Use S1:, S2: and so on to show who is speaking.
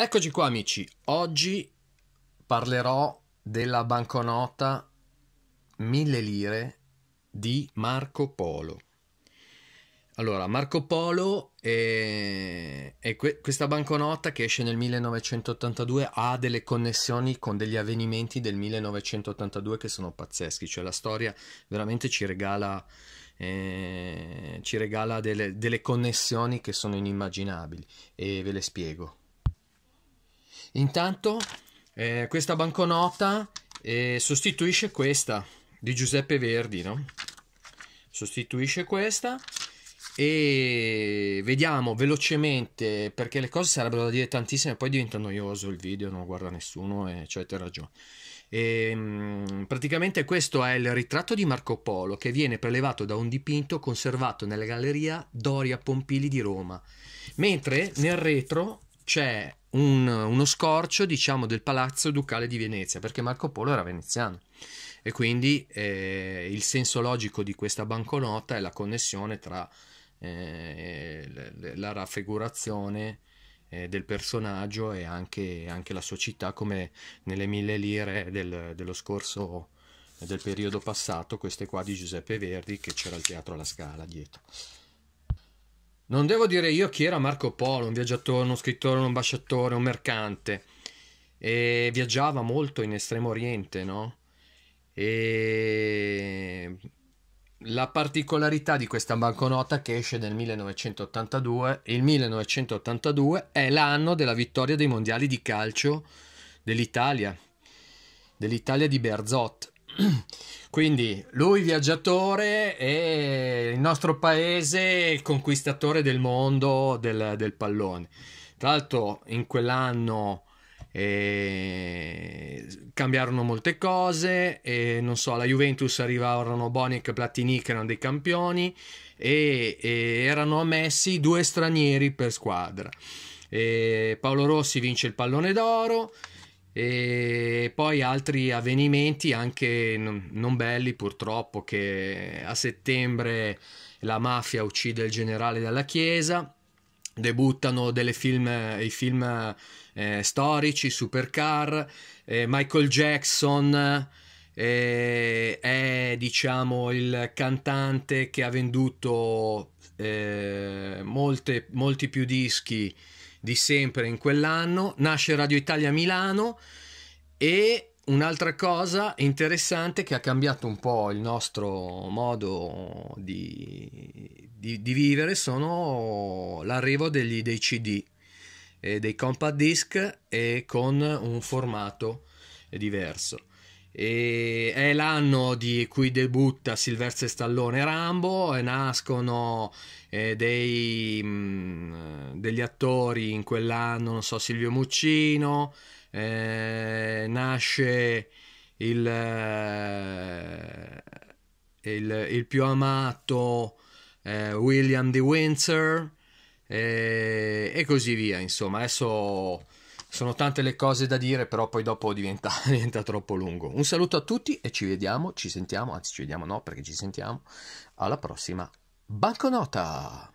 S1: Eccoci qua amici, oggi parlerò della banconota 1000 lire di Marco Polo. Allora, Marco Polo è, è que- questa banconota che esce nel 1982 ha delle connessioni con degli avvenimenti del 1982 che sono pazzeschi, cioè la storia veramente ci regala, eh, ci regala delle, delle connessioni che sono inimmaginabili e ve le spiego. Intanto eh, questa banconota eh, sostituisce questa di Giuseppe Verdi, no? Sostituisce questa e vediamo velocemente perché le cose sarebbero da dire tantissime poi diventa noioso il video non guarda nessuno e eccetera ragione e, ehm, praticamente questo è il ritratto di Marco Polo che viene prelevato da un dipinto conservato nella galleria Doria Pompili di Roma mentre nel retro c'è un, uno scorcio, diciamo, del palazzo ducale di Venezia, perché Marco Polo era veneziano. E quindi eh, il senso logico di questa banconota è la connessione tra eh, la raffigurazione eh, del personaggio e anche, anche, la città, come nelle mille lire del, dello scorso del periodo passato, queste qua di Giuseppe Verdi, che c'era il teatro alla Scala dietro. Non devo dire io chi era Marco Polo, un viaggiatore, uno scrittore, un ambasciatore, un mercante. E viaggiava molto in Estremo Oriente, no? E la particolarità di questa banconota che esce nel 1982, il 1982 è l'anno della vittoria dei mondiali di calcio dell'Italia, dell'Italia di Berzot Quindi lui viaggiatore e il nostro paese il conquistatore del mondo del, del pallone. Tra l'altro in quell'anno eh, cambiarono molte cose, eh, non so, alla Juventus arrivarono Boniek e Platini che erano dei campioni e, e erano ammessi due stranieri per squadra. Eh, Paolo Rossi vince il pallone d'oro e poi altri avvenimenti anche non, belli purtroppo che a settembre la mafia uccide il generale della chiesa debuttano film, i film eh, storici, supercar, eh, Michael Jackson eh, è diciamo il cantante che ha venduto eh, molte, molti più dischi di sempre in quell'anno, nasce Radio Italia Milano e un'altra cosa interessante che ha cambiato un po' il nostro modo di, di, di vivere sono l'arrivo degli, dei CD, eh, dei compact disc e con un formato diverso. E è l'anno di cui debutta Silverse Stallone e Rambo e nascono eh, dei, mh, mm, degli attori in quell'anno, non so, Silvio Muccino, eh, nasce il, eh, il, il, più amato eh, William de Windsor eh, e così via, insomma, adesso sono tante le cose da dire, però poi dopo diventa, diventa troppo lungo. Un saluto a tutti e ci vediamo, ci sentiamo, anzi ci vediamo no perché ci sentiamo, alla prossima banconota!